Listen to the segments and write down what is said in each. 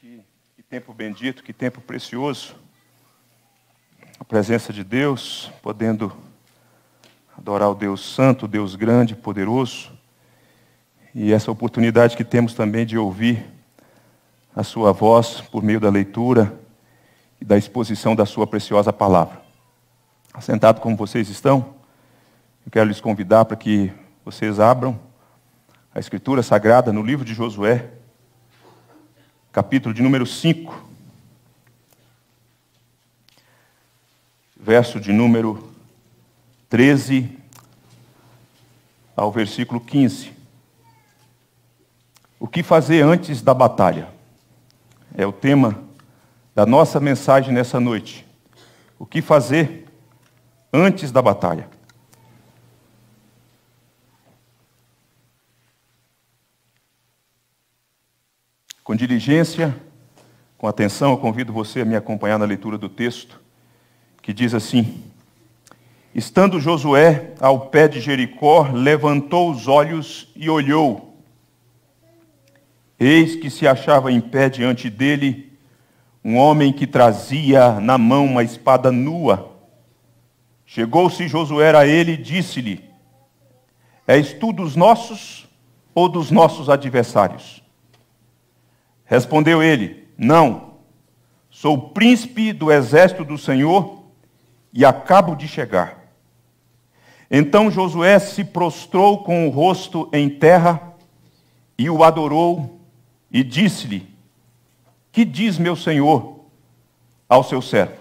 que, que, tempo bendito, que tempo precioso. A presença de Deus, podendo adorar o Deus Santo, Deus Grande, Poderoso. E essa oportunidade que temos também de ouvir a Sua voz por meio da leitura e da exposição da Sua preciosa palavra. Assentado como vocês estão, eu quero lhes convidar para que vocês abram a Escritura Sagrada no livro de Josué capítulo de número 5, verso de número 13 ao versículo 15. O que fazer antes da batalha? É o tema da nossa mensagem nessa noite. O que fazer antes da batalha? Com diligência, com atenção, eu convido você a me acompanhar na leitura do texto, que diz assim: Estando Josué ao pé de Jericó, levantou os olhos e olhou. Eis que se achava em pé diante dele um homem que trazia na mão uma espada nua. Chegou-se Josué a ele e disse-lhe: És tu dos nossos ou dos nossos adversários? Respondeu ele: Não, sou príncipe do exército do Senhor e acabo de chegar. Então Josué se prostrou com o rosto em terra e o adorou e disse-lhe: Que diz meu senhor ao seu servo?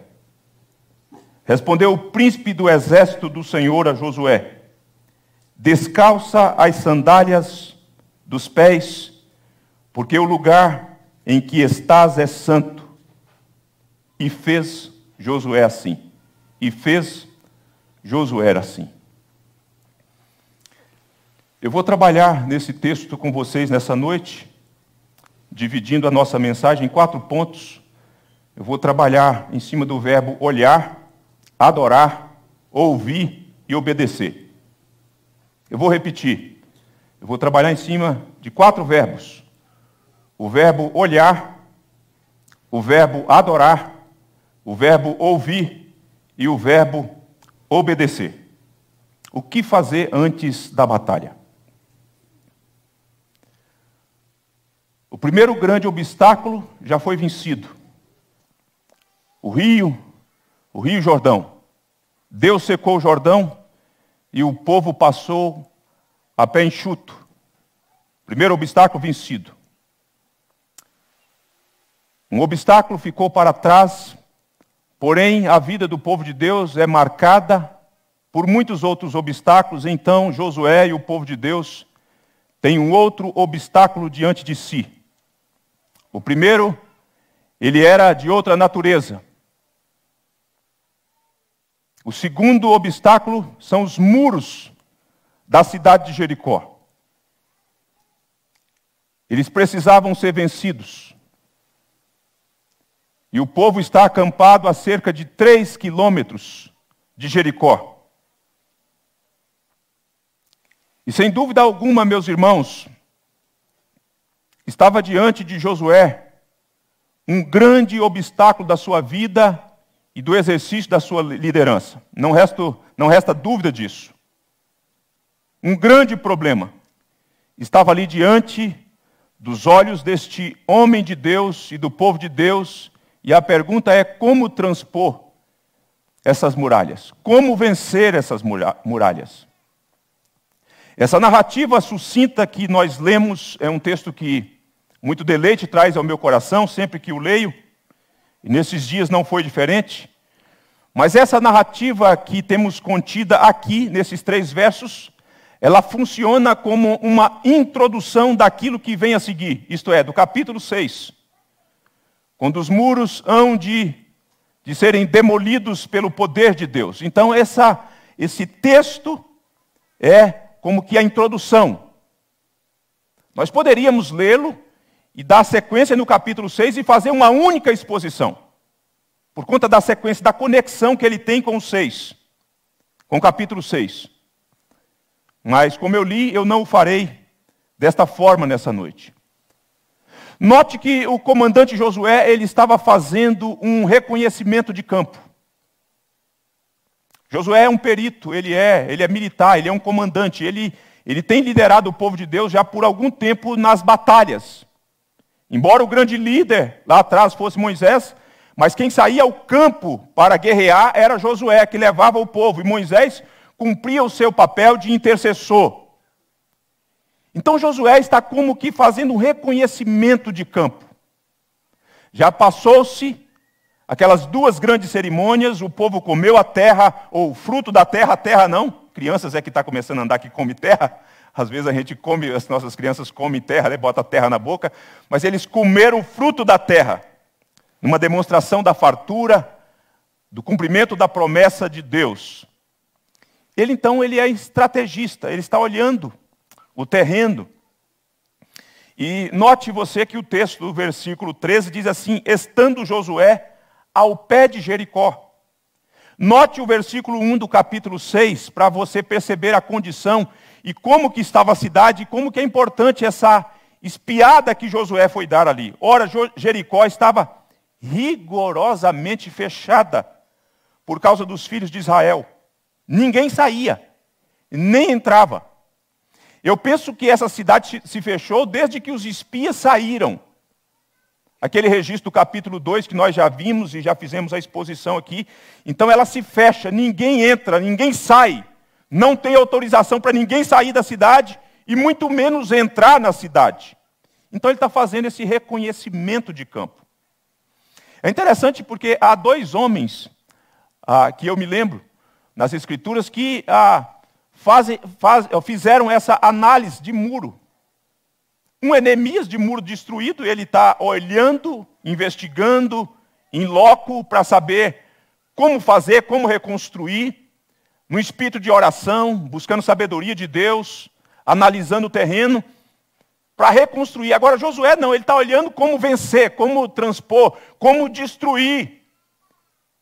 Respondeu o príncipe do exército do Senhor a Josué: Descalça as sandálias dos pés, porque o lugar em que estás é santo. E fez Josué assim. E fez Josué assim. Eu vou trabalhar nesse texto com vocês nessa noite, dividindo a nossa mensagem em quatro pontos. Eu vou trabalhar em cima do verbo olhar, adorar, ouvir e obedecer. Eu vou repetir. Eu vou trabalhar em cima de quatro verbos: o verbo olhar, o verbo adorar, o verbo ouvir e o verbo obedecer. O que fazer antes da batalha? O primeiro grande obstáculo já foi vencido. O rio, o rio Jordão. Deus secou o Jordão e o povo passou a pé enxuto. Primeiro obstáculo vencido. Um obstáculo ficou para trás, porém a vida do povo de Deus é marcada por muitos outros obstáculos, então Josué e o povo de Deus têm um outro obstáculo diante de si. O primeiro, ele era de outra natureza. O segundo obstáculo são os muros da cidade de Jericó. Eles precisavam ser vencidos. E o povo está acampado a cerca de três quilômetros de Jericó. E sem dúvida alguma, meus irmãos, estava diante de Josué um grande obstáculo da sua vida e do exercício da sua liderança. Não, resto, não resta dúvida disso. Um grande problema estava ali diante dos olhos deste homem de Deus e do povo de Deus e a pergunta é como transpor essas muralhas? Como vencer essas muralhas? Essa narrativa sucinta que nós lemos é um texto que muito deleite traz ao meu coração sempre que o leio, e nesses dias não foi diferente. Mas essa narrativa que temos contida aqui, nesses três versos, ela funciona como uma introdução daquilo que vem a seguir, isto é, do capítulo 6 quando os muros hão de, de serem demolidos pelo poder de Deus. Então, essa, esse texto é como que a introdução. Nós poderíamos lê-lo e dar sequência no capítulo 6 e fazer uma única exposição, por conta da sequência, da conexão que ele tem com o 6, com o capítulo 6. Mas, como eu li, eu não o farei desta forma nessa noite. Note que o comandante Josué, ele estava fazendo um reconhecimento de campo. Josué é um perito, ele é, ele é militar, ele é um comandante, ele, ele tem liderado o povo de Deus já por algum tempo nas batalhas. Embora o grande líder lá atrás fosse Moisés, mas quem saía ao campo para guerrear era Josué, que levava o povo, e Moisés cumpria o seu papel de intercessor. Então Josué está como que fazendo um reconhecimento de campo. Já passou-se aquelas duas grandes cerimônias, o povo comeu a terra, ou o fruto da terra, a terra não. Crianças é que está começando a andar que come terra. Às vezes a gente come, as nossas crianças comem terra, né? bota terra na boca, mas eles comeram o fruto da terra, numa demonstração da fartura, do cumprimento da promessa de Deus. Ele então ele é estrategista, ele está olhando o terreno. E note você que o texto do versículo 13 diz assim: estando Josué ao pé de Jericó. Note o versículo 1 do capítulo 6 para você perceber a condição e como que estava a cidade e como que é importante essa espiada que Josué foi dar ali. Ora, Jericó estava rigorosamente fechada por causa dos filhos de Israel. Ninguém saía, nem entrava. Eu penso que essa cidade se fechou desde que os espias saíram. Aquele registro do capítulo 2 que nós já vimos e já fizemos a exposição aqui. Então ela se fecha, ninguém entra, ninguém sai. Não tem autorização para ninguém sair da cidade e muito menos entrar na cidade. Então ele está fazendo esse reconhecimento de campo. É interessante porque há dois homens ah, que eu me lembro nas Escrituras que ah, faz, eh, fizeram essa análise de muro. Um Enemias de muro destruído, ele está olhando, investigando, em loco, para saber como fazer, como reconstruir, no espírito de oração, buscando sabedoria de Deus, analisando o terreno, para reconstruir. Agora, Josué não, ele está olhando como vencer, como transpor, como destruir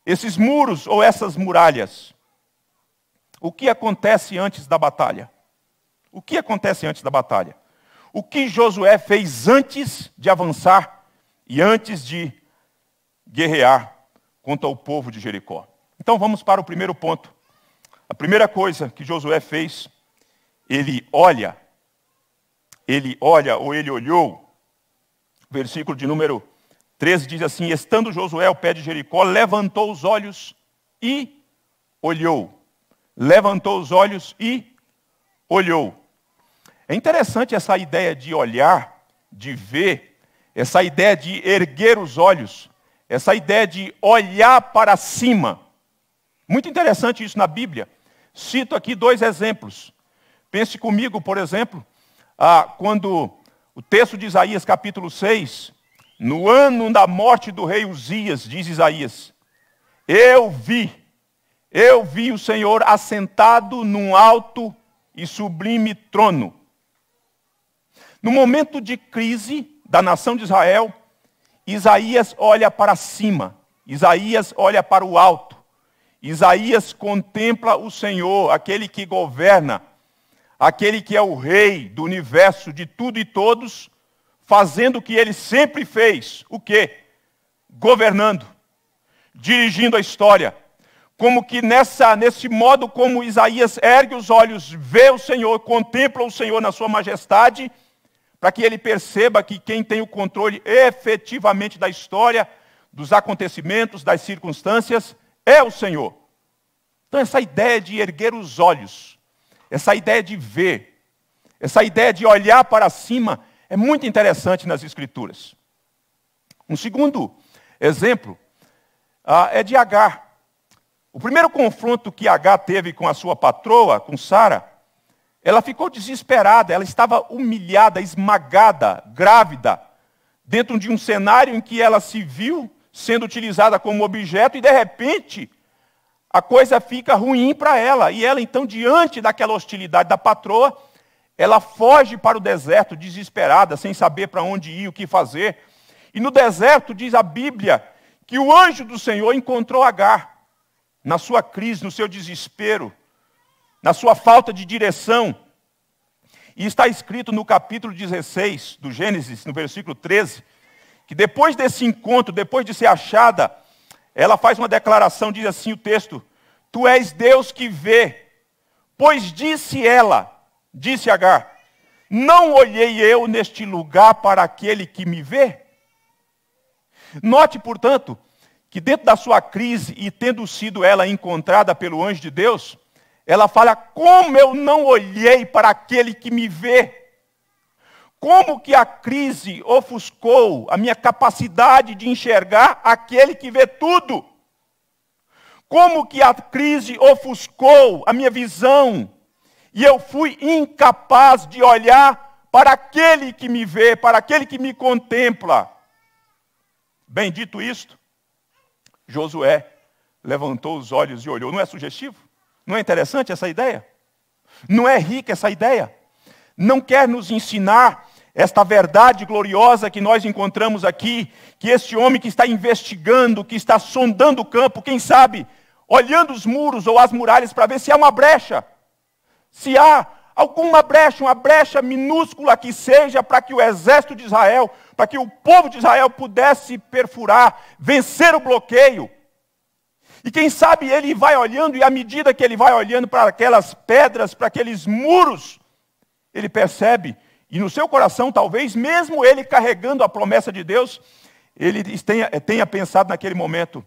esses muros ou essas muralhas. O que acontece antes da batalha? O que acontece antes da batalha? O que Josué fez antes de avançar e antes de guerrear contra o povo de Jericó? Então vamos para o primeiro ponto. A primeira coisa que Josué fez, ele olha, ele olha ou ele olhou, versículo de número 13 diz assim: Estando Josué ao pé de Jericó, levantou os olhos e olhou levantou os olhos e olhou. É interessante essa ideia de olhar, de ver, essa ideia de erguer os olhos, essa ideia de olhar para cima. Muito interessante isso na Bíblia. Cito aqui dois exemplos. Pense comigo, por exemplo, ah, quando o texto de Isaías, capítulo 6, no ano da morte do rei Uzias, diz Isaías: Eu vi eu vi o Senhor assentado num alto e sublime trono. No momento de crise da nação de Israel, Isaías olha para cima, Isaías olha para o alto, Isaías contempla o Senhor, aquele que governa, aquele que é o rei do universo, de tudo e todos, fazendo o que ele sempre fez, o quê? Governando, dirigindo a história como que nessa, nesse modo como Isaías ergue os olhos, vê o Senhor, contempla o Senhor na sua majestade, para que ele perceba que quem tem o controle efetivamente da história, dos acontecimentos, das circunstâncias, é o Senhor. Então, essa ideia de erguer os olhos, essa ideia de ver, essa ideia de olhar para cima, é muito interessante nas Escrituras. Um segundo exemplo ah, é de Agar. O primeiro confronto que H teve com a sua patroa, com Sara, ela ficou desesperada, ela estava humilhada, esmagada, grávida, dentro de um cenário em que ela se viu sendo utilizada como objeto e de repente a coisa fica ruim para ela. E ela então, diante daquela hostilidade da patroa, ela foge para o deserto desesperada, sem saber para onde ir, o que fazer. E no deserto diz a Bíblia que o anjo do Senhor encontrou Agar na sua crise, no seu desespero, na sua falta de direção. E está escrito no capítulo 16 do Gênesis, no versículo 13, que depois desse encontro, depois de ser achada, ela faz uma declaração, diz assim o texto: Tu és Deus que vê. Pois disse ela, disse Agar, não olhei eu neste lugar para aquele que me vê? Note, portanto, que dentro da sua crise e tendo sido ela encontrada pelo anjo de Deus, ela fala: Como eu não olhei para aquele que me vê? Como que a crise ofuscou a minha capacidade de enxergar aquele que vê tudo? Como que a crise ofuscou a minha visão e eu fui incapaz de olhar para aquele que me vê, para aquele que me contempla? Bem dito isto, Josué levantou os olhos e olhou. Não é sugestivo? Não é interessante essa ideia? Não é rica essa ideia? Não quer nos ensinar esta verdade gloriosa que nós encontramos aqui, que este homem que está investigando, que está sondando o campo, quem sabe, olhando os muros ou as muralhas para ver se há uma brecha, se há alguma brecha, uma brecha minúscula que seja, para que o exército de Israel, para que o povo de Israel pudesse perfurar, vencer o bloqueio. E quem sabe ele vai olhando, e à medida que ele vai olhando para aquelas pedras, para aqueles muros, ele percebe, e no seu coração, talvez, mesmo ele carregando a promessa de Deus, ele tenha, eh, tenha pensado naquele momento: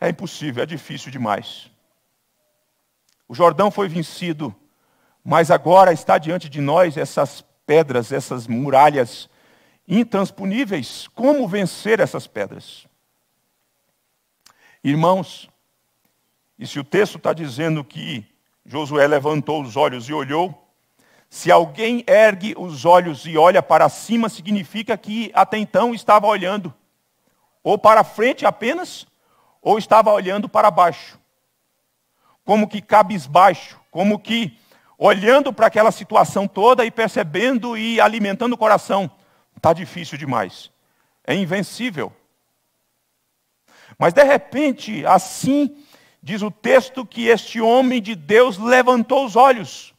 é impossível, é difícil demais. O Jordão foi vencido mas agora está diante de nós essas pedras, essas muralhas intransponíveis. Como vencer essas pedras? Irmãos, e se o texto está dizendo que Josué levantou os olhos e olhou, se alguém ergue os olhos e olha para cima, significa que até então estava olhando ou para frente apenas, ou estava olhando para baixo, como que cabisbaixo, como que olhando para aquela situação toda e percebendo e alimentando o coração. Está difícil demais. É invencível. Mas de repente, assim, diz o texto que este homem de Deus levantou os olhos.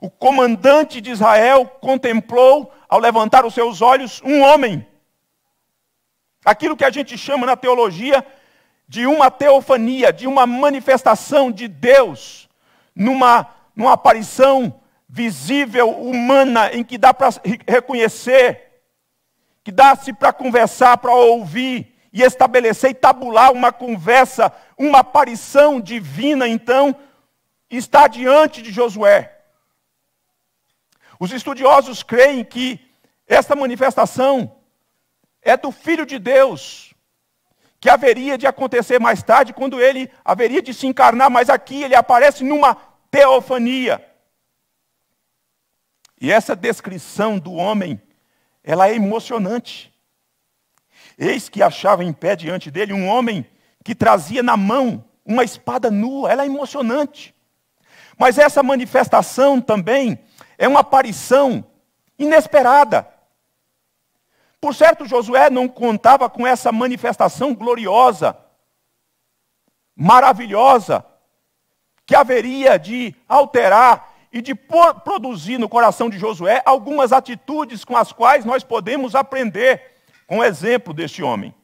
O comandante de Israel contemplou, ao levantar os seus olhos, um homem. Aquilo que a gente chama na teologia de uma teofania, de uma manifestação de Deus, numa numa aparição visível, humana, em que dá para reconhecer, que dá-se para conversar, para ouvir e estabelecer e tabular uma conversa, uma aparição divina, então, está diante de Josué. Os estudiosos creem que esta manifestação é do Filho de Deus, que haveria de acontecer mais tarde, quando ele haveria de se encarnar, mas aqui ele aparece numa teofania. E essa descrição do homem, ela é emocionante. Eis que achava em pé diante dele um homem que trazia na mão uma espada nua. Ela é emocionante. Mas essa manifestação também é uma aparição inesperada. Por certo, Josué não contava com essa manifestação gloriosa, maravilhosa, que haveria de alterar e de produzir no coração de Josué algumas atitudes com as quais nós podemos aprender com o exemplo deste homem.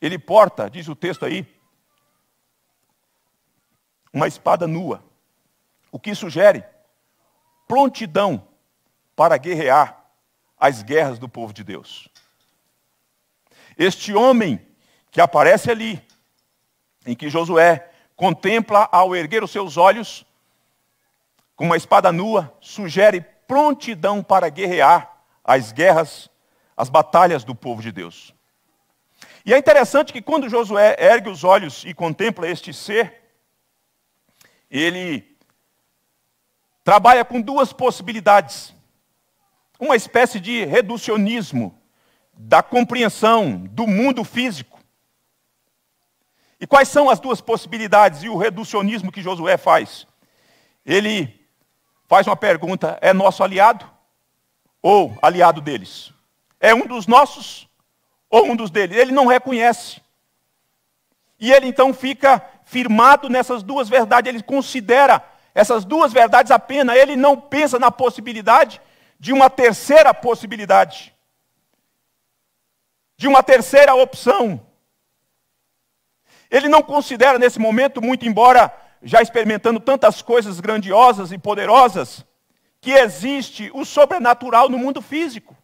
Ele porta, diz o texto aí, uma espada nua, o que sugere prontidão para guerrear as guerras do povo de Deus. Este homem que aparece ali, em que Josué contempla ao erguer os seus olhos com uma espada nua, sugere prontidão para guerrear as guerras, as batalhas do povo de Deus. E é interessante que quando Josué ergue os olhos e contempla este ser, ele trabalha com duas possibilidades. Uma espécie de reducionismo da compreensão do mundo físico e quais são as duas possibilidades e o reducionismo que Josué faz? Ele faz uma pergunta: é nosso aliado ou aliado deles? É um dos nossos ou um dos deles? Ele não reconhece. E ele então fica firmado nessas duas verdades, ele considera essas duas verdades apenas, ele não pensa na possibilidade de uma terceira possibilidade, de uma terceira opção. Ele não considera nesse momento, muito embora já experimentando tantas coisas grandiosas e poderosas, que existe o sobrenatural no mundo físico.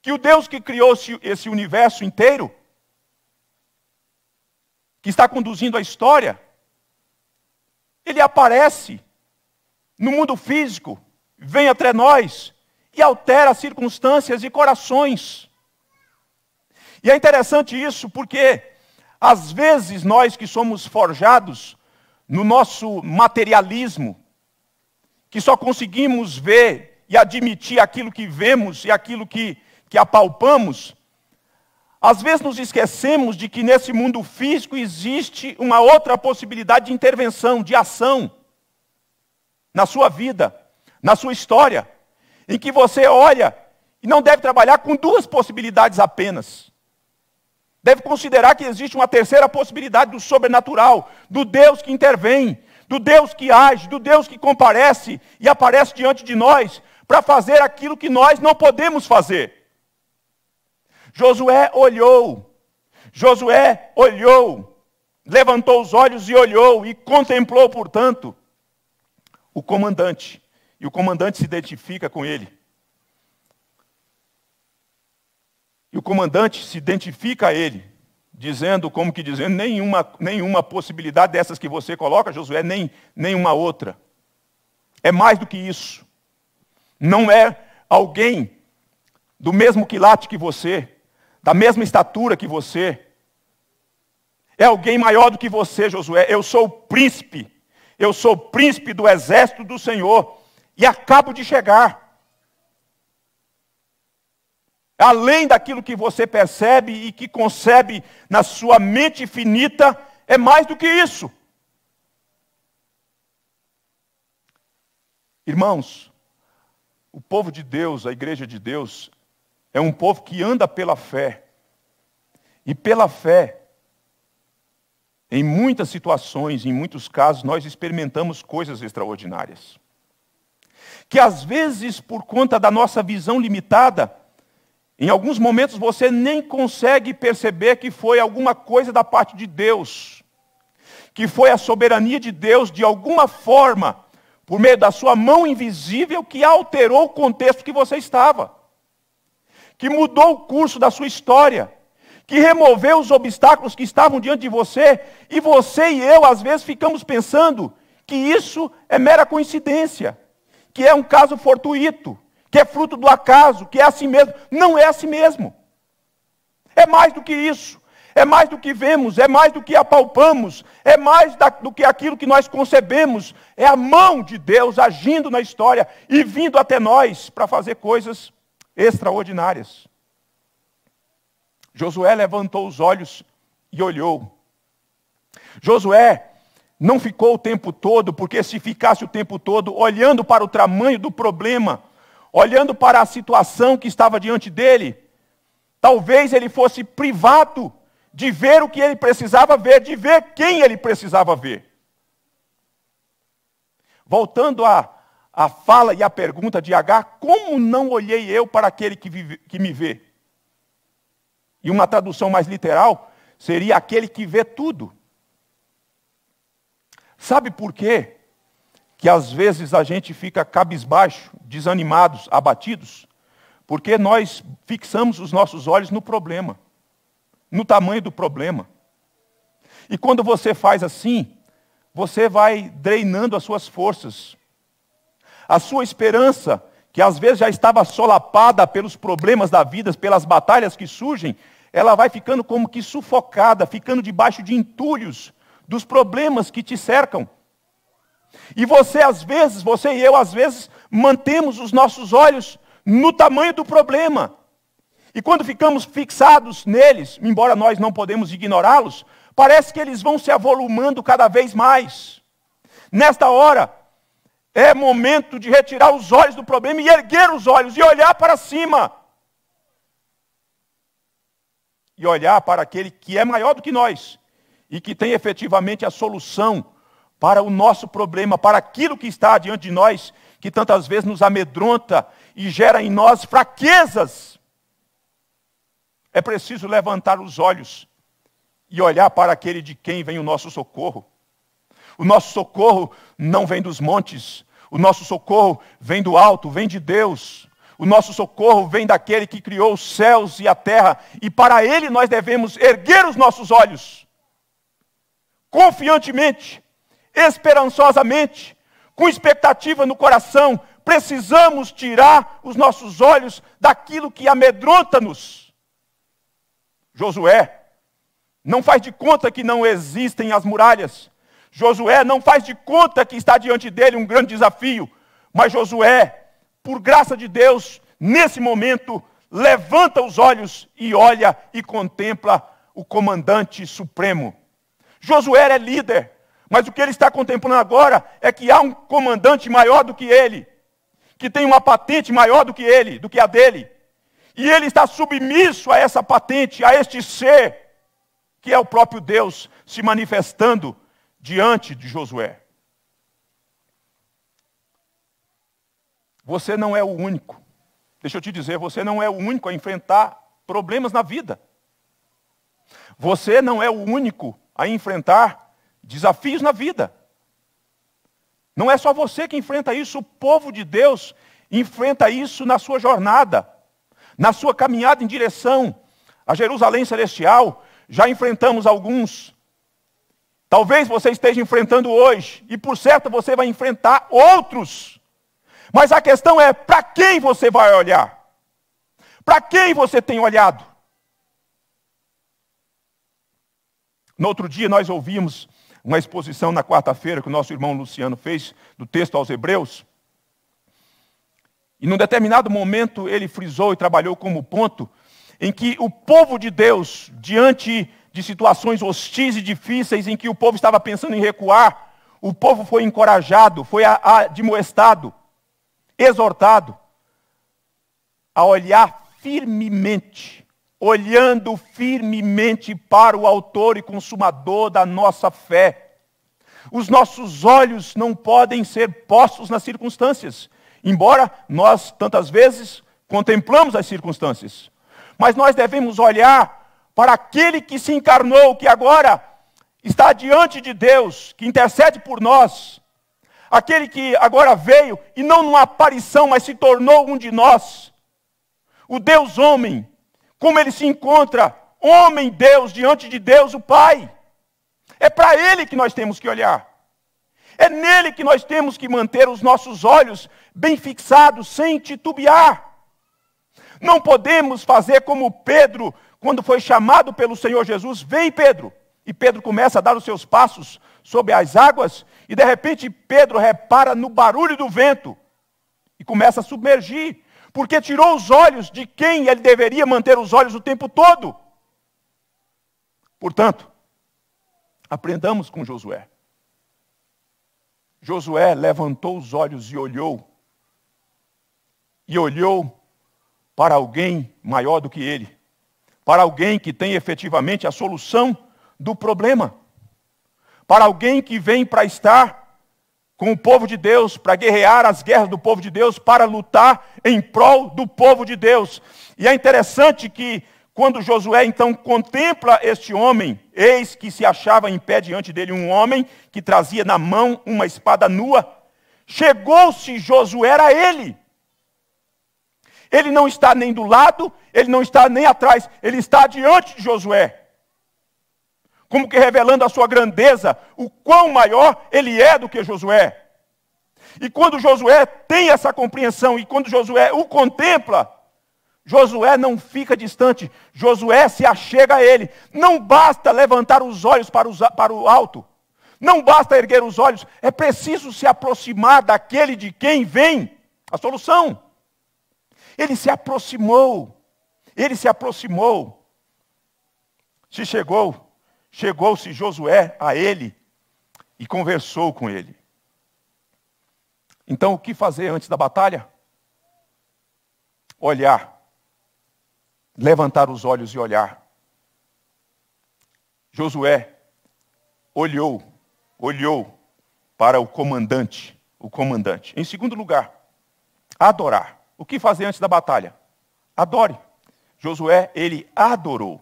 Que o Deus que criou esse universo inteiro, que está conduzindo a história, ele aparece no mundo físico, vem até nós e altera circunstâncias e corações. E é interessante isso porque, às vezes, nós que somos forjados no nosso materialismo, que só conseguimos ver e admitir aquilo que vemos e aquilo que, que apalpamos, às vezes nos esquecemos de que nesse mundo físico existe uma outra possibilidade de intervenção, de ação, na sua vida, na sua história, em que você olha e não deve trabalhar com duas possibilidades apenas. Deve considerar que existe uma terceira possibilidade do sobrenatural, do Deus que intervém, do Deus que age, do Deus que comparece e aparece diante de nós para fazer aquilo que nós não podemos fazer. Josué olhou, Josué olhou, levantou os olhos e olhou e contemplou, portanto, o comandante. E o comandante se identifica com ele. E o comandante se identifica a ele, dizendo, como que dizendo, nenhuma, nenhuma possibilidade dessas que você coloca, Josué, nem nenhuma outra. É mais do que isso. Não é alguém do mesmo quilate que você, da mesma estatura que você. É alguém maior do que você, Josué. Eu sou o príncipe. Eu sou o príncipe do exército do Senhor. E acabo de chegar além daquilo que você percebe e que concebe na sua mente finita, é mais do que isso. Irmãos, o povo de Deus, a igreja de Deus, é um povo que anda pela fé. E pela fé, em muitas situações, em muitos casos, nós experimentamos coisas extraordinárias. Que às vezes, por conta da nossa visão limitada, em alguns momentos você nem consegue perceber que foi alguma coisa da parte de Deus, que foi a soberania de Deus de alguma forma, por meio da sua mão invisível, que alterou o contexto que você estava, que mudou o curso da sua história, que removeu os obstáculos que estavam diante de você, e você e eu, às vezes, ficamos pensando que isso é mera coincidência, que é um caso fortuito que é fruto do acaso, que é assim mesmo. Não é assim mesmo. É mais do que isso. É mais do que vemos, é mais do que apalpamos, é mais da, do que aquilo que nós concebemos. É a mão de Deus agindo na história e vindo até nós para fazer coisas extraordinárias. Josué levantou os olhos e olhou. Josué não ficou o tempo todo, porque se ficasse o tempo todo olhando para o tamanho do problema, olhando para a situação que estava diante dele, talvez ele fosse privado de ver o que ele precisava ver, de ver quem ele precisava ver. Voltando à, à fala e à pergunta de H, como não olhei eu para aquele que, vive, que me vê? E uma tradução mais literal seria aquele que vê tudo. Sabe por quê? que às vezes a gente fica cabisbaixo, desanimados, abatidos, porque nós fixamos os nossos olhos no problema, no tamanho do problema. E quando você faz assim, você vai drenando as suas forças. A sua esperança, que às vezes já estava solapada pelos problemas da vida, pelas batalhas que surgem, ela vai ficando como que sufocada, ficando debaixo de entulhos dos problemas que te cercam. E você às vezes, você e eu às vezes, mantemos os nossos olhos no tamanho do problema. E quando ficamos fixados neles, embora nós não podemos ignorá-los, parece que eles vão se avolumando cada vez mais. Nesta hora, é momento de retirar os olhos do problema e erguer os olhos e olhar para cima. E olhar para aquele que é maior do que nós e que tem efetivamente a solução para o nosso problema, para aquilo que está diante de nós, que tantas vezes nos amedronta e gera em nós fraquezas. É preciso levantar os olhos e olhar para aquele de quem vem o nosso socorro. O nosso socorro não vem dos montes, o nosso socorro vem do alto, vem de Deus. O nosso socorro vem daquele que criou os céus e a terra, e para ele nós devemos erguer os nossos olhos, confiantemente, esperançosamente, com expectativa no coração, precisamos tirar os nossos olhos daquilo que amedronta-nos. Josué não faz de conta que não existem as muralhas. Josué não faz de conta que está diante dele um grande desafio. Mas Josué, por graça de Deus, nesse momento, levanta os olhos e olha e contempla o comandante supremo. Josué é líder. Mas o que ele está contemplando agora é que há um comandante maior do que ele, que tem uma patente maior do que ele, do que a dele. E ele está submisso a essa patente, a este ser, que é o próprio Deus se manifestando diante de Josué. Você não é o único. Deixa eu te dizer, você não é o único a enfrentar problemas na vida. Você não é o único a enfrentar desafios na vida. Não é só você que enfrenta isso, o povo de Deus enfrenta isso na sua jornada, na sua caminhada em direção a Jerusalém Celestial. Já enfrentamos alguns. Talvez você esteja enfrentando hoje, e por certo você vai enfrentar outros. Mas a questão é: para quem você vai olhar? Para quem você tem olhado? No outro dia nós ouvimos uma exposição na quarta-feira que o nosso irmão Luciano fez do texto aos Hebreus. E num determinado momento ele frisou e trabalhou como ponto em que o povo de Deus, diante de situações hostis e difíceis em que o povo estava pensando em recuar, o povo foi encorajado, foi admoestado, exortado a olhar firmemente olhando firmemente para o Autor e Consumador da nossa fé. Os nossos olhos não podem ser postos nas circunstâncias, embora nós tantas vezes contemplamos as circunstâncias. Mas nós devemos olhar para aquele que se encarnou, que agora está diante de Deus, que intercede por nós, aquele que agora veio e não numa aparição, mas se tornou um de nós, o Deus homem, como ele se encontra, homem Deus, diante de Deus, o Pai. É para ele que nós temos que olhar. É nele que nós temos que manter os nossos olhos bem fixados, sem titubear. Não podemos fazer como Pedro, quando foi chamado pelo Senhor Jesus, vem Pedro. E Pedro começa a dar os seus passos sobre as águas, e de repente Pedro repara no barulho do vento e começa a submergir porque tirou os olhos de quem ele deveria manter os olhos o tempo todo. Portanto, aprendamos com Josué. Josué levantou os olhos e olhou, e olhou para alguém maior do que ele, para alguém que tem efetivamente a solução do problema, para alguém que vem para estar com o povo de Deus, para guerrear as guerras do povo de Deus, para lutar em prol do povo de Deus. E é interessante que, quando Josué então contempla este homem, eis que se achava em pé diante dele um homem que trazia na mão uma espada nua, chegou-se Josué a ele. Ele não está nem do lado, ele não está nem atrás, ele está diante de Josué como que revelando a sua grandeza, o quão maior ele é do que Josué. E quando Josué tem essa compreensão e quando Josué o contempla, Josué não fica distante, Josué se achega a ele. Não basta levantar os olhos para, para o alto, não basta erguer os olhos, é preciso se aproximar daquele de quem vem a solução. Ele se aproximou, ele se aproximou, se chegou Chegou-se Josué a ele e conversou com ele. Então, o que fazer antes da batalha? Olhar. Levantar os olhos e olhar. Josué olhou, olhou para o comandante, o comandante. Em segundo lugar, adorar. O que fazer antes da batalha? Adore. Josué, ele adorou.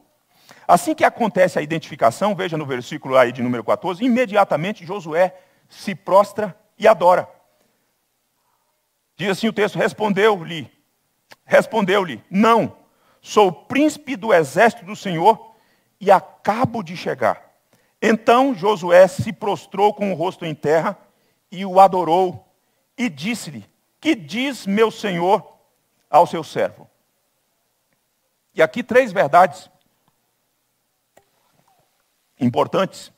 Assim que acontece a identificação, veja no versículo aí de número 14, imediatamente Josué se prostra e adora. Diz assim o texto: respondeu-lhe, respondeu-lhe, não, sou príncipe do exército do Senhor e acabo de chegar. Então Josué se prostrou com o rosto em terra e o adorou e disse-lhe: Que diz meu senhor ao seu servo? E aqui três verdades importantes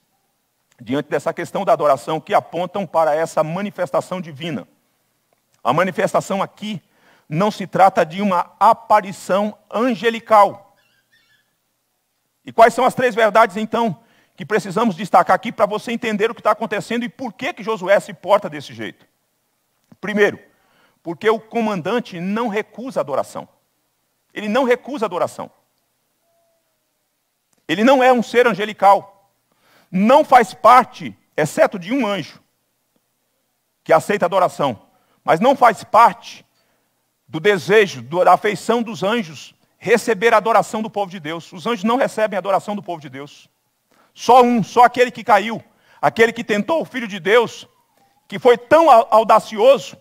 diante dessa questão da adoração que apontam para essa manifestação divina. A manifestação aqui não se trata de uma aparição angelical. E quais são as três verdades, então, que precisamos destacar aqui para você entender o que está acontecendo e por que, que Josué se porta desse jeito? Primeiro, porque o comandante não recusa adoração. Ele não recusa adoração. Ele não é um ser angelical. Não faz parte, exceto de um anjo, que aceita adoração, mas não faz parte do desejo, da afeição dos anjos receber a adoração do povo de Deus. Os anjos não recebem a adoração do povo de Deus. Só um, só aquele que caiu, aquele que tentou o Filho de Deus, que foi tão audacioso,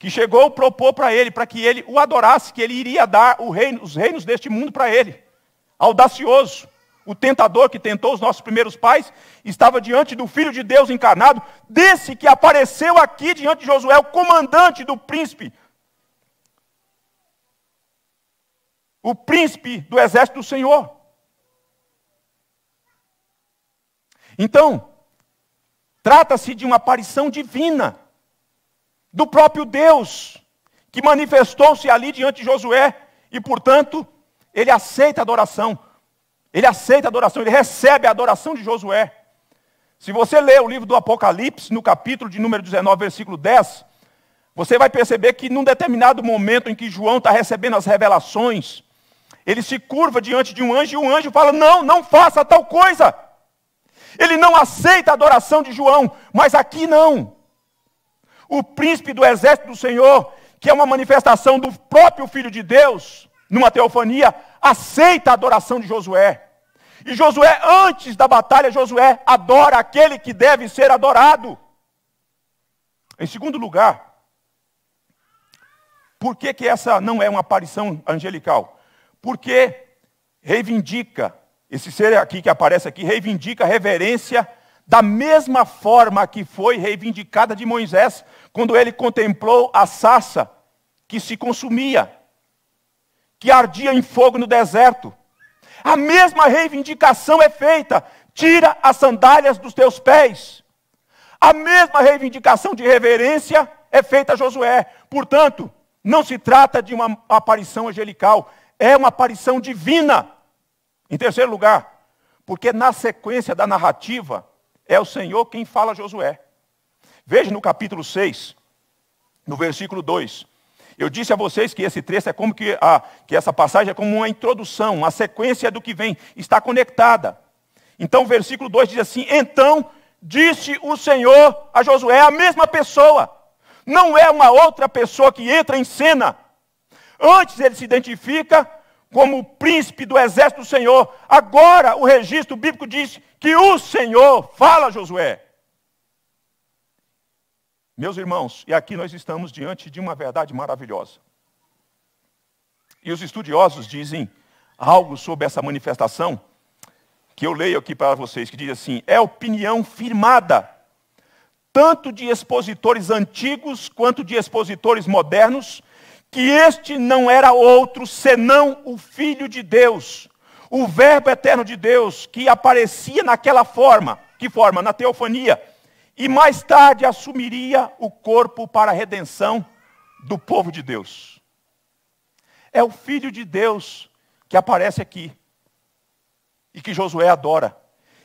que chegou a propor para ele, para que ele o adorasse, que ele iria dar reino, os reinos deste mundo para ele. Audacioso o tentador que tentou os nossos primeiros pais, estava diante do Filho de Deus encarnado, desse que apareceu aqui diante de Josué, o comandante do príncipe, o príncipe do exército do Senhor. Então, trata-se de uma aparição divina, do próprio Deus, que manifestou-se ali diante de Josué, e portanto, ele aceita a adoração ele aceita a adoração, ele recebe a adoração de Josué. Se você ler o livro do Apocalipse, no capítulo de número 19, versículo 10, você vai perceber que num determinado momento em que João está recebendo as revelações, ele se curva diante de um anjo e o anjo fala: Não, não faça tal coisa. Ele não aceita a adoração de João, mas aqui não. O príncipe do exército do Senhor, que é uma manifestação do próprio Filho de Deus, numa teofania, aceita a adoração de Josué. E Josué, antes da batalha, Josué adora aquele que deve ser adorado. Em segundo lugar, por que, que essa não é uma aparição angelical? Porque reivindica, esse ser aqui que aparece aqui, reivindica a reverência da mesma forma que foi reivindicada de Moisés, quando ele contemplou a sarça que se consumia que ardia em fogo no deserto. A mesma reivindicação é feita: tira as sandálias dos teus pés. A mesma reivindicação de reverência é feita a Josué. Portanto, não se trata de uma aparição angelical, é uma aparição divina. Em terceiro lugar, porque na sequência da narrativa, é o Senhor quem fala a Josué. Veja no capítulo 6, no versículo 2. Eu disse a vocês que esse trecho é como que, a, que essa passagem é como uma introdução, uma sequência do que vem, está conectada. Então o versículo 2 diz assim: Então disse o Senhor a Josué, a mesma pessoa, não é uma outra pessoa que entra em cena. Antes ele se identifica como príncipe do exército do Senhor. Agora o registro bíblico diz que o Senhor fala a Josué. Meus irmãos, e aqui nós estamos diante de uma verdade maravilhosa. E os estudiosos dizem algo sobre essa manifestação, que eu leio aqui para vocês, que diz assim: é opinião firmada, tanto de expositores antigos quanto de expositores modernos, que este não era outro senão o Filho de Deus, o Verbo eterno de Deus, que aparecia naquela forma. Que forma? Na teofania e mais tarde assumiria o corpo para a redenção do povo de Deus. É o Filho de Deus que aparece aqui e que Josué adora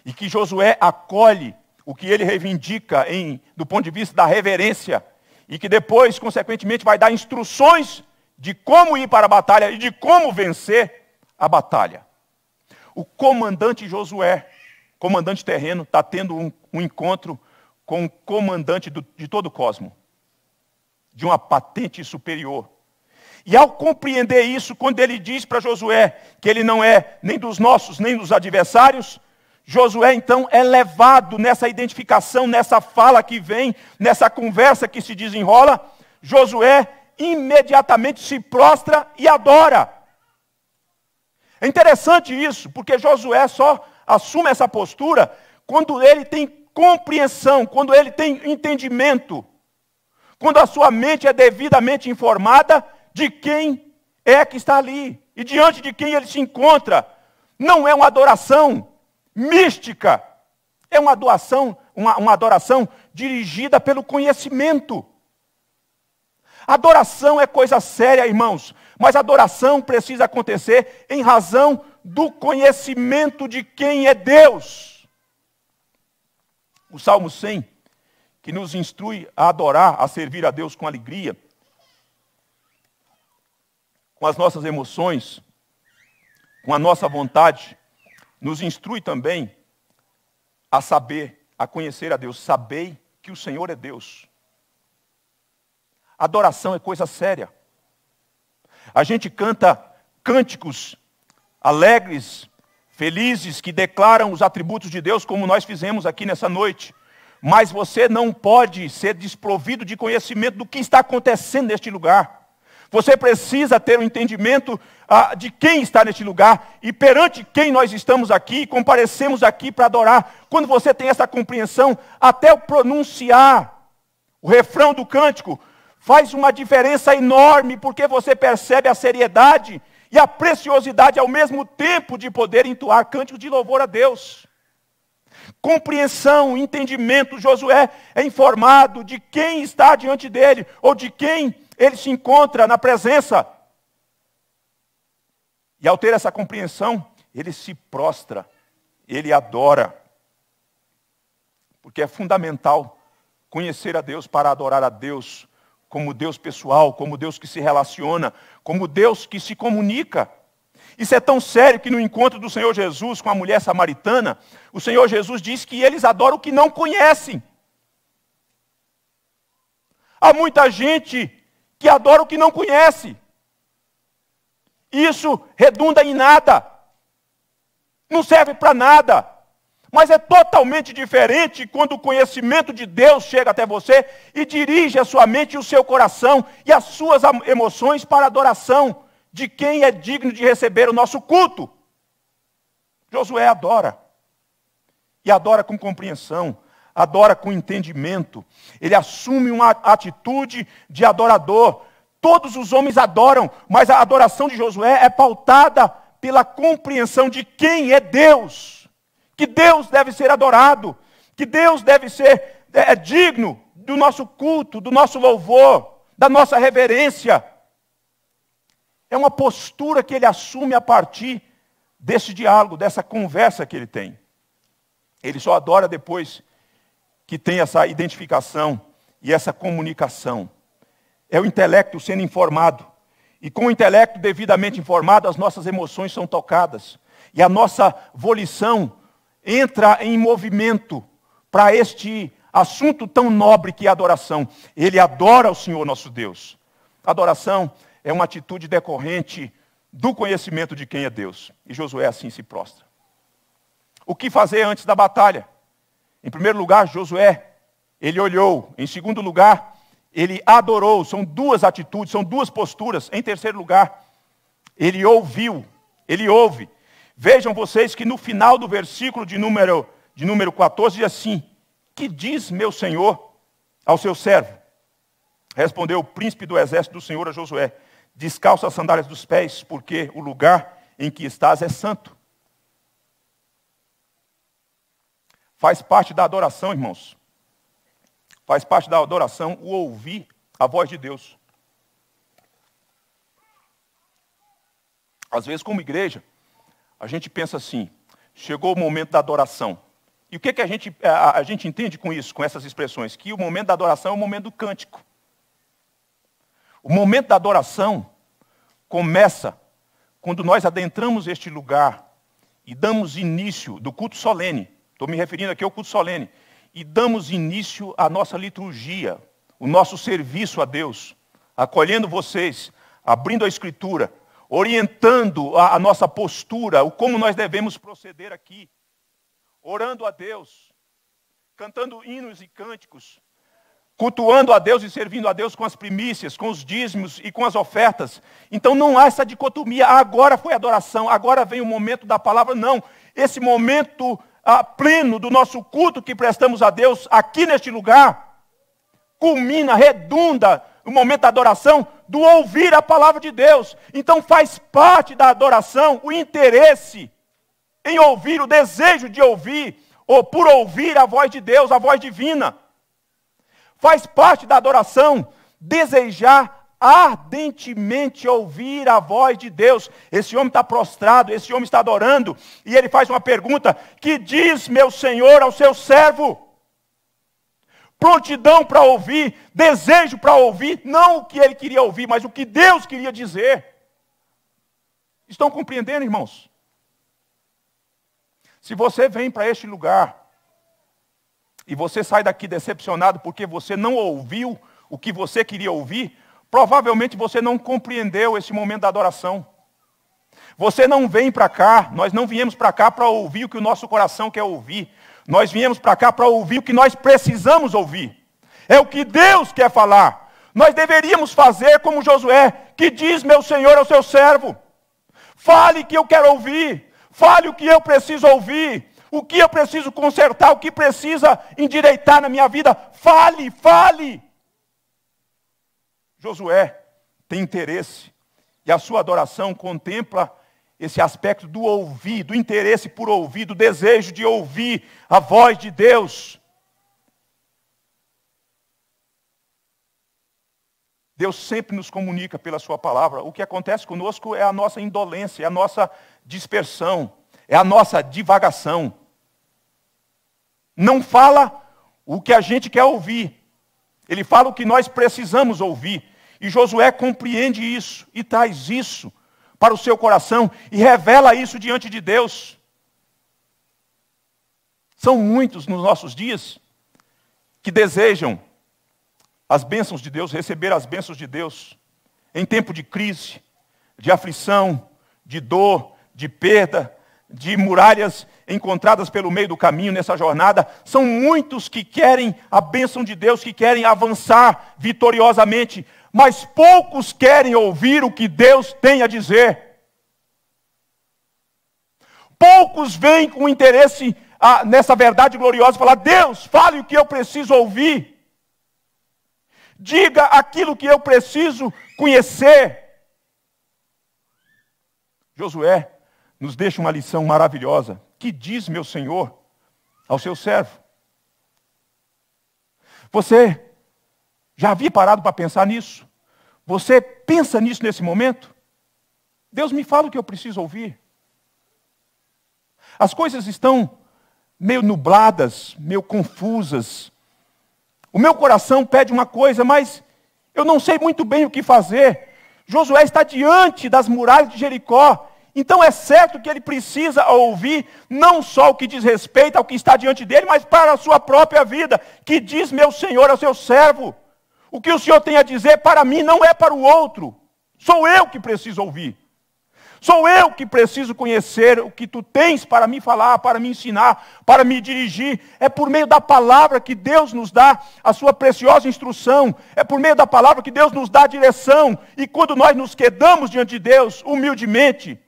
e que Josué acolhe o que ele reivindica em, do ponto de vista da reverência e que depois, consequentemente, vai dar instruções de como ir para a batalha e de como vencer a batalha. O comandante Josué, comandante terreno, está tendo um, um encontro com o comandante do, de todo o cosmo, de uma patente superior. E ao compreender isso, quando ele diz para Josué que ele não é nem dos nossos, nem dos adversários, Josué então é levado nessa identificação, nessa fala que vem, nessa conversa que se desenrola, Josué imediatamente se prostra e adora. É interessante isso, porque Josué só assume essa postura quando ele tem compreensão, quando ele tem entendimento, quando a sua mente é devidamente informada de quem é que está ali e diante de quem ele se encontra. Não é uma adoração mística, é uma adoração, uma, uma adoração dirigida pelo conhecimento. Adoração é coisa séria, irmãos, mas adoração precisa acontecer em razão do conhecimento de quem é Deus. O Salmo 100, que nos instrui a adorar, a servir a Deus com alegria, com as nossas emoções, com a nossa vontade, nos instrui também a saber, a conhecer a Deus. Sabei que o Senhor é Deus. Adoração é coisa séria. A gente canta cânticos alegres, Felizes que declaram os atributos de Deus, como nós fizemos aqui nessa noite. Mas você não pode ser desprovido de conhecimento do que está acontecendo neste lugar. Você precisa ter um entendimento ah, de quem está neste lugar e perante quem nós estamos aqui, comparecemos aqui para adorar. Quando você tem essa compreensão, até o pronunciar o refrão do cântico faz uma diferença enorme, porque você percebe a seriedade e a preciosidade ao é mesmo tempo de poder entoar cânticos de louvor a Deus. Compreensão, entendimento, Josué é informado de quem está diante dele ou de quem ele se encontra na presença. E ao ter essa compreensão, ele se prostra, ele adora. Porque é fundamental conhecer a Deus para adorar a Deus como Deus pessoal, como Deus que se relaciona, como Deus que se comunica. Isso é tão sério que no encontro do Senhor Jesus com a mulher samaritana, o Senhor Jesus diz que eles adoram o que não conhecem. Há muita gente que adora o que não conhece. Isso redunda em nada. Não serve para nada. Mas é totalmente diferente quando o conhecimento de Deus chega até você e dirige a sua mente e o seu coração e as suas emoções para a adoração de quem é digno de receber o nosso culto. Josué adora. E adora com compreensão, adora com entendimento. Ele assume uma atitude de adorador. Todos os homens adoram, mas a adoração de Josué é pautada pela compreensão de quem é Deus que Deus deve ser adorado, que Deus deve ser é, é, digno do nosso culto, do nosso louvor, da nossa reverência. É uma postura que ele assume a partir desse diálogo, dessa conversa que ele tem. Ele só adora depois que tem essa identificação e essa comunicação. É o intelecto sendo informado. E com o intelecto devidamente informado, as nossas emoções são tocadas. E a nossa volição entra em movimento para este assunto tão nobre que é a adoração. Ele adora o Senhor nosso Deus. Adoração é uma atitude decorrente do conhecimento de quem é Deus. E Josué assim se prostra. O que fazer antes da batalha? Em primeiro lugar, Josué, ele olhou. Em segundo lugar, ele adorou. São duas atitudes, são duas posturas. Em terceiro lugar, ele ouviu. Ele ouve. Vejam vocês que no final do versículo de número, de número 14 diz assim: Que diz meu senhor ao seu servo? Respondeu o príncipe do exército do Senhor a Josué: Descalça as sandálias dos pés, porque o lugar em que estás é santo. Faz parte da adoração, irmãos. Faz parte da adoração o ouvir a voz de Deus. Às vezes, como igreja, a gente pensa assim: chegou o momento da adoração. E o que, que a, gente, a, a gente entende com isso, com essas expressões? Que o momento da adoração é o momento do cântico. O momento da adoração começa quando nós adentramos este lugar e damos início do culto solene. Estou me referindo aqui ao culto solene. E damos início à nossa liturgia, o nosso serviço a Deus, acolhendo vocês, abrindo a Escritura, orientando a, a nossa postura, o como nós devemos proceder aqui, orando a Deus, cantando hinos e cânticos, cultuando a Deus e servindo a Deus com as primícias, com os dízimos e com as ofertas. Então não há essa dicotomia, agora foi adoração, agora vem o momento da palavra. Não, esse momento ah, pleno do nosso culto que prestamos a Deus aqui neste lugar, culmina, redunda o momento da adoração do ouvir a palavra de Deus. Então faz parte da adoração o interesse em ouvir, o desejo de ouvir, ou por ouvir a voz de Deus, a voz divina. Faz parte da adoração desejar ardentemente ouvir a voz de Deus. Esse homem está prostrado, esse homem está adorando, e ele faz uma pergunta: que diz meu Senhor ao seu servo? prontidão para ouvir, desejo para ouvir, não o que ele queria ouvir, mas o que Deus queria dizer. Estão compreendendo, irmãos? Se você vem para este lugar e você sai daqui decepcionado porque você não ouviu o que você queria ouvir, provavelmente você não compreendeu esse momento da adoração. Você não vem para cá, nós não viemos para cá para ouvir o que o nosso coração quer ouvir. Nós viemos para cá para ouvir o que nós precisamos ouvir. É o que Deus quer falar. Nós deveríamos fazer como Josué, que diz meu Senhor ao seu servo: fale o que eu quero ouvir, fale o que eu preciso ouvir, o que eu preciso consertar, o que precisa endireitar na minha vida. Fale, fale. Josué tem interesse e a sua adoração contempla esse aspecto do ouvir, do interesse por ouvir, do desejo de ouvir a voz de Deus. Deus sempre nos comunica pela Sua palavra. O que acontece conosco é a nossa indolência, é a nossa dispersão, é a nossa divagação. Não fala o que a gente quer ouvir, ele fala o que nós precisamos ouvir. E Josué compreende isso e traz isso para o seu coração e revela isso diante de Deus. São muitos nos nossos dias que desejam as bênçãos de Deus, receber as bênçãos de Deus em tempo de crise, de aflição, de dor, de perda, de muralhas encontradas pelo meio do caminho nessa jornada. São muitos que querem a bênção de Deus, que querem avançar vitoriosamente, mas poucos querem ouvir o que Deus tem a dizer. Poucos vêm com interesse a, ah, nessa verdade gloriosa falar: Deus, fale o que eu preciso ouvir. Diga aquilo que eu preciso conhecer. Josué nos deixa uma lição maravilhosa. Que diz meu Senhor ao seu servo? Você já havia parado para pensar nisso? Você pensa nisso nesse momento? Deus me fala o que eu preciso ouvir. As coisas estão meio nubladas, meio confusas. O meu coração pede uma coisa, mas eu não sei muito bem o que fazer. Josué está diante das muralhas de Jericó. Então é certo que ele precisa ouvir não só o que diz respeito ao que está diante dele, mas para a sua própria vida, que diz meu Senhor ao é seu servo. O que o Senhor tem a dizer para mim não é para o outro. Sou eu que preciso ouvir. Sou eu que preciso conhecer o que tu tens para me falar, para me ensinar, para me dirigir. É por meio da palavra que Deus nos dá a sua preciosa instrução. É por meio da palavra que Deus nos dá a direção. E quando nós nos quedamos diante de Deus, humildemente,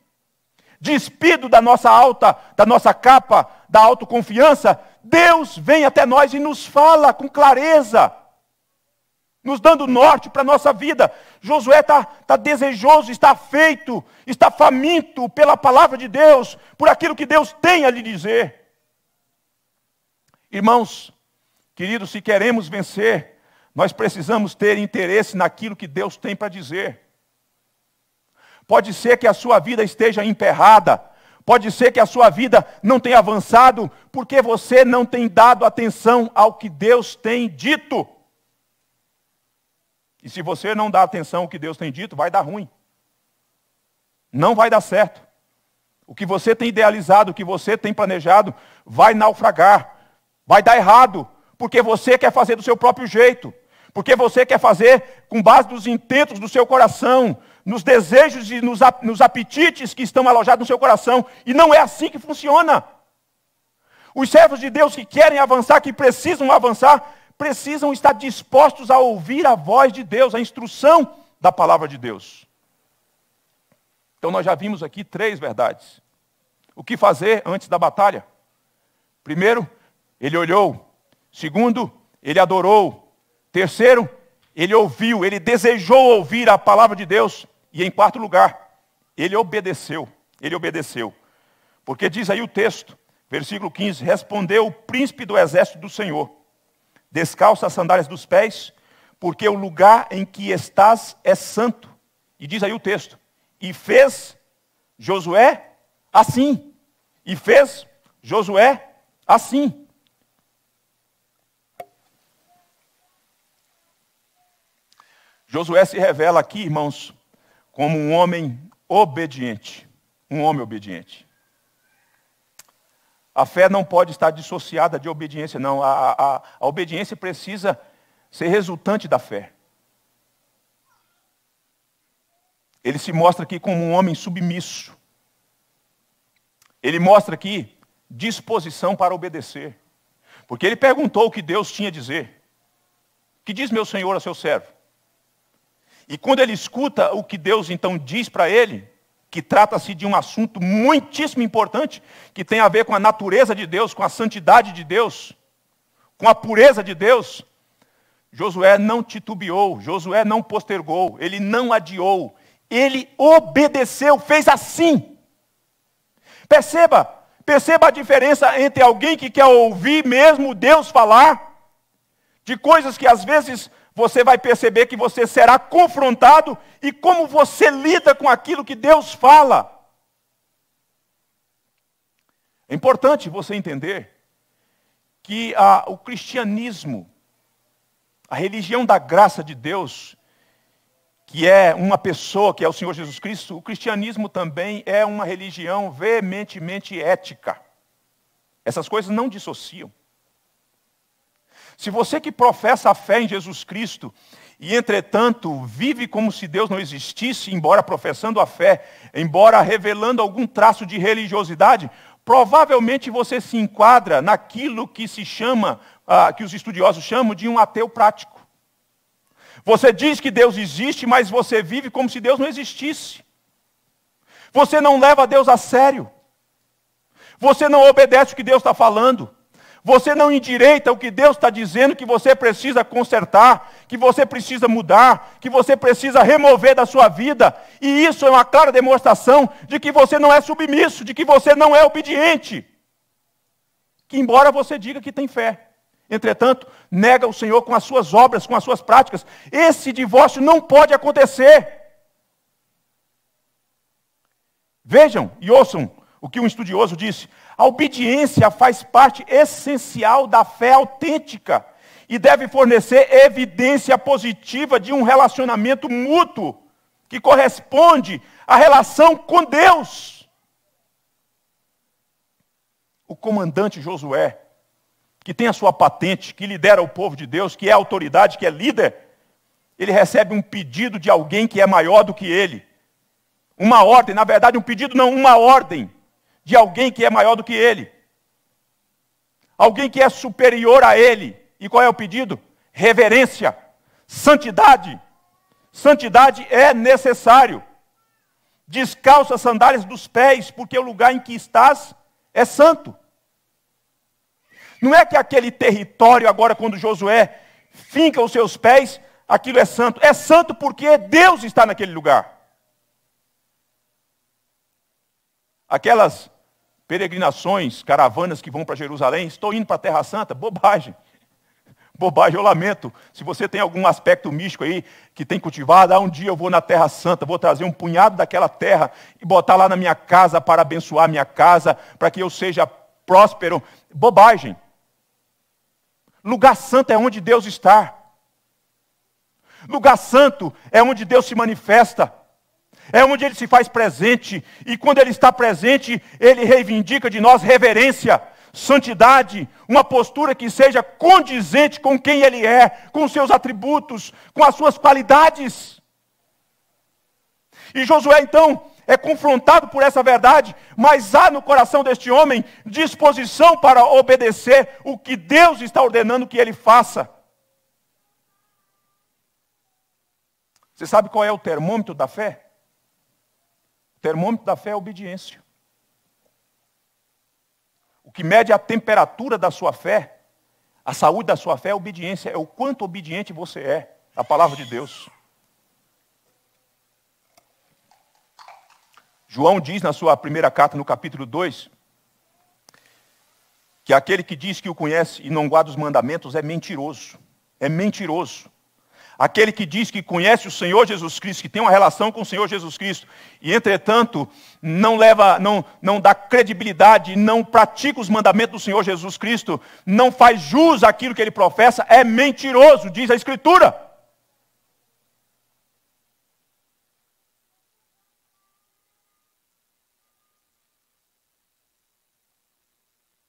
despido da nossa alta, da nossa capa, da autoconfiança, Deus vem até nós e nos fala com clareza nos dando norte para a nossa vida. Josué está tá desejoso, está feito, está faminto pela palavra de Deus, por aquilo que Deus tem a lhe dizer. Irmãos, queridos, se queremos vencer, nós precisamos ter interesse naquilo que Deus tem para dizer. Pode ser que a sua vida esteja emperrada, pode ser que a sua vida não tenha avançado, porque você não tem dado atenção ao que Deus tem dito. E se você não dá atenção ao que Deus tem dito, vai dar ruim. Não vai dar certo. O que você tem idealizado, o que você tem planejado, vai naufragar. Vai dar errado. Porque você quer fazer do seu próprio jeito. Porque você quer fazer com base nos intentos do seu coração, nos desejos e nos, nos apetites que estão alojados no seu coração. E não é assim que funciona. Os servos de Deus que querem avançar, que precisam avançar, precisam estar dispostos a ouvir a voz de Deus, a instrução da palavra de Deus. Então nós já vimos aqui três verdades. O que fazer antes da batalha? Primeiro, ele olhou. Segundo, ele adorou. Terceiro, ele ouviu, ele desejou ouvir a palavra de Deus. E em quarto lugar, ele obedeceu. Ele obedeceu. Porque diz aí o texto, versículo 15: Respondeu o príncipe do exército do Senhor. Descalça as sandálias dos pés, porque o lugar em que estás é santo. E diz aí o texto: E fez Josué assim. E fez Josué assim. Josué se revela aqui, irmãos, como um homem obediente. Um homem obediente. A fé não pode estar dissociada de obediência, não. A, a, a obediência precisa ser resultante da fé. Ele se mostra aqui como um homem submisso. Ele mostra aqui disposição para obedecer. Porque ele perguntou o que Deus tinha a dizer. O Que diz meu Senhor a seu servo? E quando ele escuta o que Deus então diz para ele, que trata-se de um assunto muitíssimo importante, que tem a ver com a natureza de Deus, com a santidade de Deus, com a pureza de Deus, Josué não titubeou, Josué não postergou, ele não adiou, ele obedeceu, fez assim. Perceba, perceba a diferença entre alguém que quer ouvir mesmo Deus falar de coisas que às vezes você vai perceber que você será confrontado e como você lida com aquilo que Deus fala. É importante você entender que a, o cristianismo, a religião da graça de Deus, que é uma pessoa, que é o Senhor Jesus Cristo, o cristianismo também é uma religião veementemente ética. Essas coisas não dissociam. Se você que professa a fé em Jesus Cristo e, entretanto, vive como se Deus não existisse, embora professando a fé, embora revelando algum traço de religiosidade, provavelmente você se enquadra naquilo que se chama, ah, que os estudiosos chamam de um ateu prático. Você diz que Deus existe, mas você vive como se Deus não existisse. Você não leva Deus a sério. Você não obedece o que Deus está falando. Você não endireita o que Deus está dizendo que você precisa consertar, que você precisa mudar, que você precisa remover da sua vida. E isso é uma clara demonstração de que você não é submisso, de que você não é obediente. Que embora você diga que tem fé, entretanto, nega o Senhor com as suas obras, com as suas práticas. Esse divórcio não pode acontecer. Vejam e ouçam o que um estudioso disse. A obediência faz parte essencial da fé autêntica e deve fornecer evidência positiva de um relacionamento mútuo que corresponde à relação com Deus. O comandante Josué, que tem a sua patente, que lidera o povo de Deus, que é autoridade, que é líder, ele recebe um pedido de alguém que é maior do que ele. Uma ordem, na verdade, um pedido não, uma ordem de alguém que é maior do que ele, alguém que é superior a ele. E qual é o pedido? Reverência, santidade. Santidade é necessário. Descalça as sandálias dos pés, porque o lugar em que estás é santo. Não é que aquele território, agora, quando Josué finca os seus pés, aquilo é santo. É santo porque Deus está naquele lugar. Aquelas peregrinações, caravanas que vão para Jerusalém, estou indo para a Terra Santa, bobagem. Bobagem, eu lamento. Se você tem algum aspecto místico aí que tem cultivado, ah, um dia eu vou na Terra Santa, vou trazer um punhado daquela terra e botar lá na minha casa para abençoar minha casa, para que eu seja próspero. Bobagem. Lugar santo é onde Deus está. Lugar santo é onde Deus se manifesta. É onde ele se faz presente, e quando ele está presente, ele reivindica de nós reverência, santidade, uma postura que seja condizente com quem ele é, com seus atributos, com as suas qualidades. E Josué então é confrontado por essa verdade, mas há no coração deste homem disposição para obedecer o que Deus está ordenando que ele faça. Você sabe qual é o termômetro da fé? termômetro da fé é a obediência. O que mede a temperatura da sua fé, a saúde da sua fé é a obediência, é o quanto obediente você é à palavra de Deus. João diz na sua primeira carta, no capítulo 2, que aquele que diz que o conhece e não guarda os mandamentos é mentiroso. É mentiroso aquele que diz que conhece o Senhor Jesus Cristo, que tem uma relação com o Senhor Jesus Cristo, e entretanto não leva, não, não dá credibilidade, não pratica os mandamentos do Senhor Jesus Cristo, não faz jus àquilo que ele professa, é mentiroso, diz a Escritura.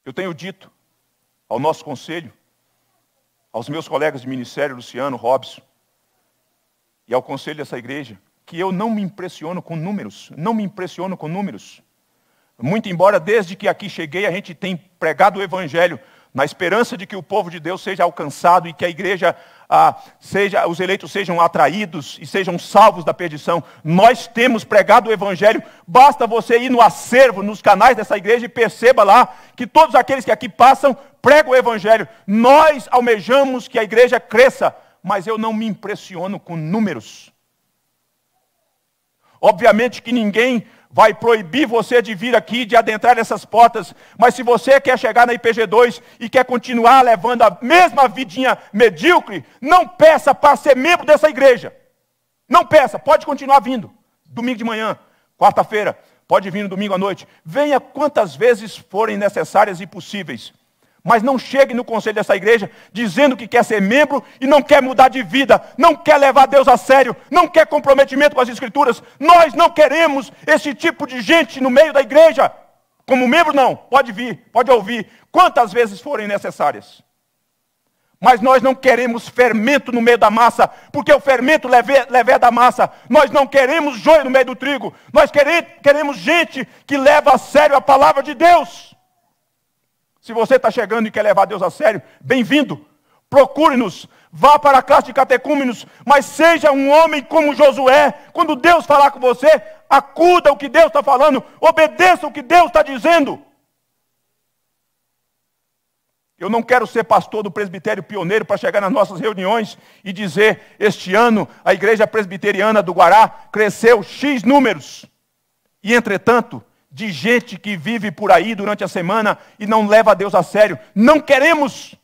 Eu tenho dito ao nosso conselho, aos meus colegas de ministério, Luciano, Robson, e ao conselho dessa igreja que eu não me impressiono com números, não me impressiono com números. Muito embora desde que aqui cheguei a gente tem pregado o evangelho na esperança de que o povo de Deus seja alcançado e que a igreja ah, seja, os eleitos sejam atraídos e sejam salvos da perdição. Nós temos pregado o evangelho. Basta você ir no acervo, nos canais dessa igreja e perceba lá que todos aqueles que aqui passam pregam o evangelho. Nós almejamos que a igreja cresça, mas eu não me impressiono com números. Obviamente que ninguém vai proibir você de vir aqui, de adentrar nessas portas, mas se você quer chegar na IPG2 e quer continuar levando a mesma vidinha medíocre, não peça para ser membro dessa igreja. Não peça, pode continuar vindo. Domingo de manhã, quarta-feira, pode vir no domingo à noite. Venha quantas vezes forem necessárias e possíveis. Mas não chegue no conselho dessa igreja dizendo que quer ser membro e não quer mudar de vida, não quer levar Deus a sério, não quer comprometimento com as Escrituras. Nós não queremos esse tipo de gente no meio da igreja. Como membro, não. Pode vir, pode ouvir, quantas vezes forem necessárias. Mas nós não queremos fermento no meio da massa, porque o fermento leve da massa. Nós não queremos joio no meio do trigo. Nós queremos gente que leva a sério a palavra de Deus. Se você está chegando e quer levar Deus a sério, bem-vindo. Procure-nos, vá para a classe de catecúmenos, mas seja um homem como Josué. Quando Deus falar com você, acuda o que Deus está falando, obedeça o que Deus está dizendo. Eu não quero ser pastor do presbitério pioneiro para chegar nas nossas reuniões e dizer: este ano a igreja presbiteriana do Guará cresceu X números. E entretanto, de gente que vive por aí durante a semana e não leva Deus a sério. Não queremos.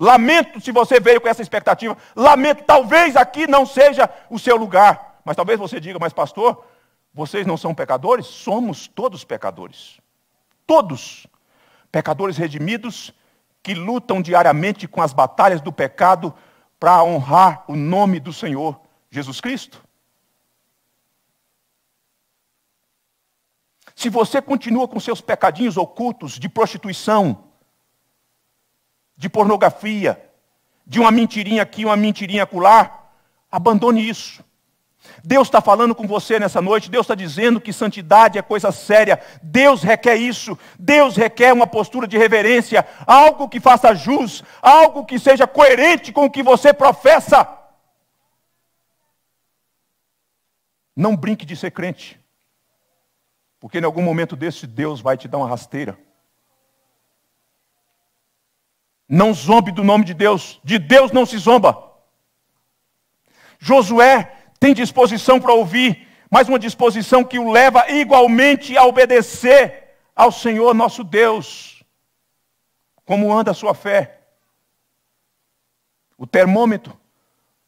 Lamento se você veio com essa expectativa. Lamento, talvez aqui não seja o seu lugar. Mas talvez você diga, mas pastor, vocês não são pecadores? Somos todos pecadores. Todos. Pecadores redimidos que lutam diariamente com as batalhas do pecado para honrar o nome do Senhor Jesus Cristo. Se você continua com seus pecadinhos ocultos de prostituição, de pornografia, de uma mentirinha aqui, uma mentirinha acolá, abandone isso. Deus está falando com você nessa noite, Deus está dizendo que santidade é coisa séria, Deus requer isso, Deus requer uma postura de reverência, algo que faça jus, algo que seja coerente com o que você professa. Não brinque de ser crente. Porque em algum momento desse Deus vai te dar uma rasteira. Não zombe do nome de Deus. De Deus não se zomba. Josué tem disposição para ouvir, mas uma disposição que o leva igualmente a obedecer ao Senhor nosso Deus. Como anda a sua fé? O termômetro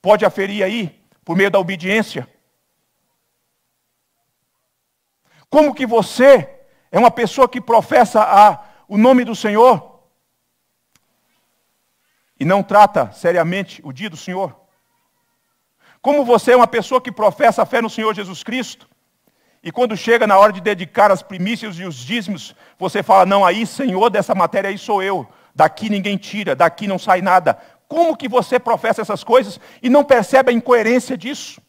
pode aferir aí, por meio da obediência, Como que você é uma pessoa que professa a, o nome do Senhor e não trata seriamente o dia do Senhor? Como você é uma pessoa que professa a fé no Senhor Jesus Cristo e quando chega na hora de dedicar as primícias e os dízimos, você fala: Não, aí, Senhor, dessa matéria aí sou eu, daqui ninguém tira, daqui não sai nada. Como que você professa essas coisas e não percebe a incoerência disso?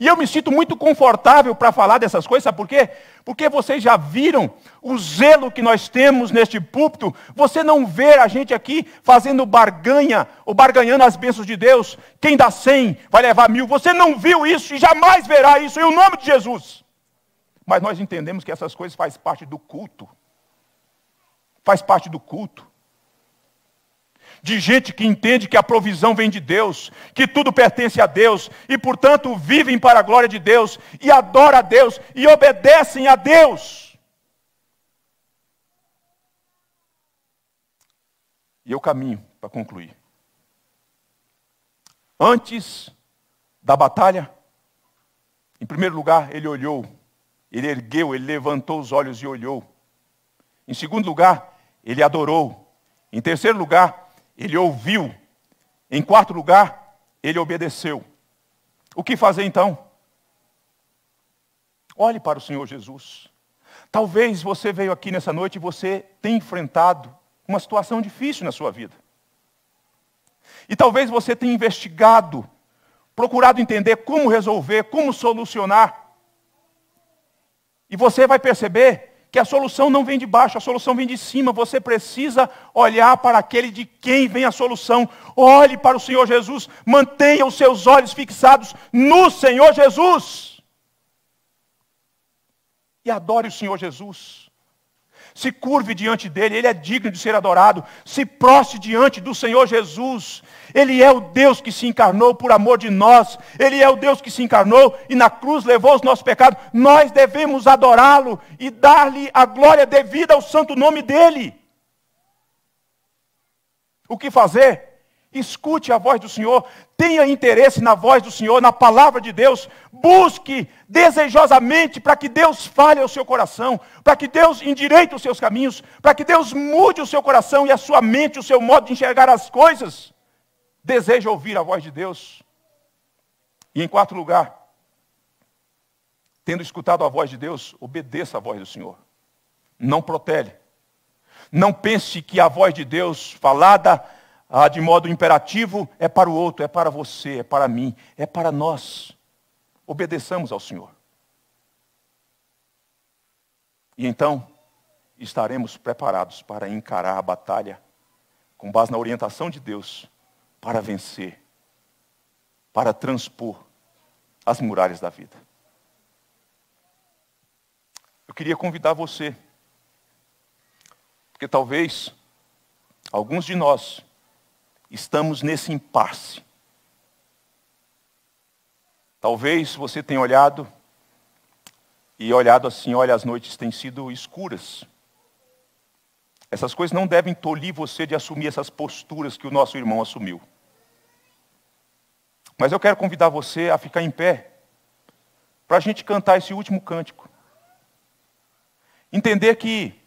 E eu me sinto muito confortável para falar dessas coisas, sabe por quê? Porque vocês já viram o zelo que nós temos neste púlpito. Você não vê a gente aqui fazendo barganha ou barganhando as bênçãos de Deus. Quem dá cem vai levar mil. Você não viu isso e jamais verá isso em o nome de Jesus. Mas nós entendemos que essas coisas fazem parte do culto. Faz parte do culto de gente que entende que a provisão vem de Deus, que tudo pertence a Deus, e portanto vivem para a glória de Deus, e adoram a Deus, e obedecem a Deus. E eu caminho para concluir. Antes da batalha, em primeiro lugar, ele olhou, ele ergueu, ele levantou os olhos e olhou. Em segundo lugar, ele adorou. Em terceiro lugar, ele ouviu. Em quarto lugar, ele obedeceu. O que fazer então? Olhe para o Senhor Jesus. Talvez você veio aqui nessa noite e você tenha enfrentado uma situação difícil na sua vida. E talvez você tenha investigado, procurado entender como resolver, como solucionar. E você vai perceber que a solução não vem de baixo, a solução vem de cima. Você precisa olhar para aquele de quem vem a solução. Olhe para o Senhor Jesus, mantenha os seus olhos fixados no Senhor Jesus. E adore o Senhor Jesus se curve diante dele, ele é digno de ser adorado, se proste diante do Senhor Jesus. Ele é o Deus que se encarnou por amor de nós, ele é o Deus que se encarnou e na cruz levou os nossos pecados. Nós devemos adorá-lo e dar-lhe a glória devida ao santo nome dele. O que fazer? Escute a voz do Senhor, tenha interesse na voz do Senhor, na palavra de Deus, busque desejosamente para que Deus fale ao seu coração, para que Deus endireite os seus caminhos, para que Deus mude o seu coração e a sua mente, o seu modo de enxergar as coisas. Deseja ouvir a voz de Deus. E em quarto lugar, tendo escutado a voz de Deus, obedeça a voz do Senhor. Não protele. Não pense que a voz de Deus falada ah, de modo imperativo, é para o outro, é para você, é para mim, é para nós. Obedeçamos ao Senhor. E então, estaremos preparados para encarar a batalha, com base na orientação de Deus, para vencer, para transpor as muralhas da vida. Eu queria convidar você, porque talvez alguns de nós, Estamos nesse impasse. Talvez você tenha olhado e olhado assim, olha, as noites têm sido escuras. Essas coisas não devem tolir você de assumir essas posturas que o nosso irmão assumiu. Mas eu quero convidar você a ficar em pé para a gente cantar esse último cântico. Entender que